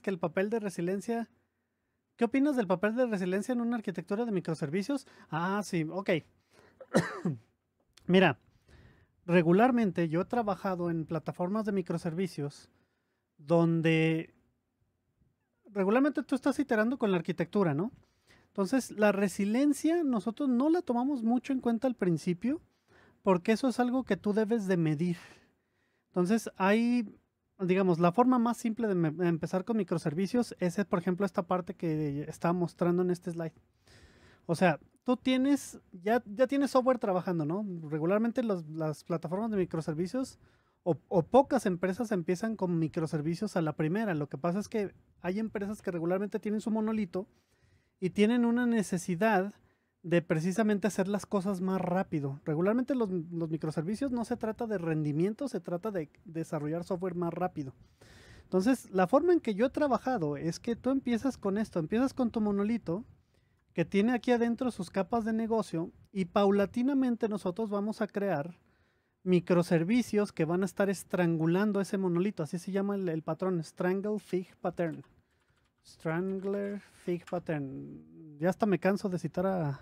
que el papel de resiliencia... ¿Qué opinas del papel de resiliencia en una arquitectura de microservicios? Ah, sí, ok. Mira, regularmente yo he trabajado en plataformas de microservicios donde regularmente tú estás iterando con la arquitectura, ¿no? Entonces, la resiliencia nosotros no la tomamos mucho en cuenta al principio porque eso es algo que tú debes de medir. Entonces, hay digamos, la forma más simple de, empezar con microservicios es, por ejemplo, esta parte que estaba mostrando en este slide. O sea, tú tienes, ya, ya tienes software trabajando, ¿no? Regularmente las plataformas de microservicios o, o, pocas empresas empiezan con microservicios a la primera. Lo que pasa es que hay empresas que regularmente tienen su monolito y tienen una necesidad de precisamente hacer las cosas más rápido. Regularmente los, microservicios no se trata de rendimiento, se trata de desarrollar software más rápido. Entonces, la forma en que yo he trabajado es que tú empiezas con esto, empiezas con tu monolito que tiene aquí adentro sus capas de negocio y paulatinamente nosotros vamos a crear microservicios que van a estar estrangulando ese monolito. Así se llama el, el patrón, Strangle Fig Pattern. Strangler Fig Pattern. Ya hasta me canso de citar a,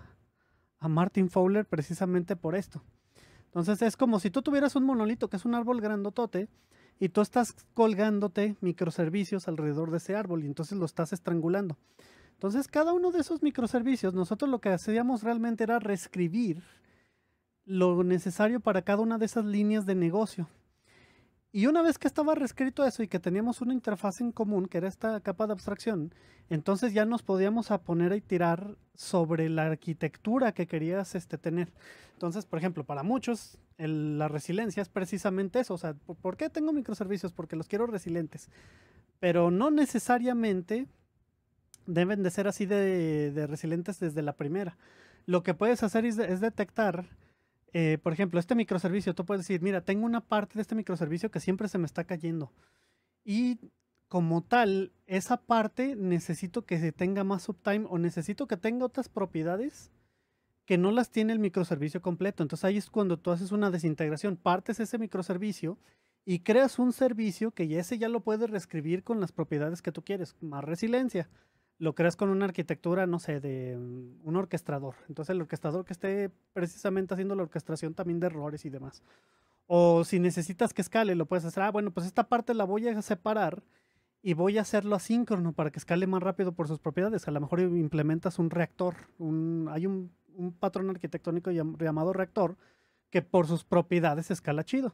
a Martin Fowler precisamente por esto. Entonces es como si tú tuvieras un monolito, que es un árbol grandotote, y tú estás colgándote microservicios alrededor de ese árbol y entonces lo estás estrangulando. Entonces cada uno de esos microservicios, nosotros lo que hacíamos realmente era reescribir lo necesario para cada una de esas líneas de negocio. Y una vez que estaba reescrito eso y que teníamos una interfaz en común, que era esta capa de abstracción, entonces ya nos podíamos a poner y tirar sobre la arquitectura que querías este, tener. Entonces, por ejemplo, para muchos la resiliencia es precisamente eso. O sea, ¿por qué tengo microservicios? Porque los quiero resilientes. Pero no necesariamente deben de ser así de, resilientes desde la primera. Lo que puedes hacer es detectar eh, por ejemplo, este microservicio, tú puedes decir, mira, tengo una parte de este microservicio que siempre se me está cayendo. Y como tal, esa parte necesito que se tenga más uptime o necesito que tenga otras propiedades que no las tiene el microservicio completo. Entonces ahí es cuando tú haces una desintegración, partes ese microservicio y creas un servicio que ya ese ya lo puedes reescribir con las propiedades que tú quieres, más resiliencia, lo creas con una arquitectura, no sé, de mm, un orquestador. Entonces el orquestador que esté precisamente haciendo la orquestación también de errores y demás. O si necesitas que escale, lo puedes hacer. Ah, bueno, pues esta parte la voy a separar y voy a hacerlo asíncrono para que escale más rápido por sus propiedades. A lo mejor implementas un reactor. hay un, un patrón arquitectónico llamado reactor que por sus propiedades escala chido.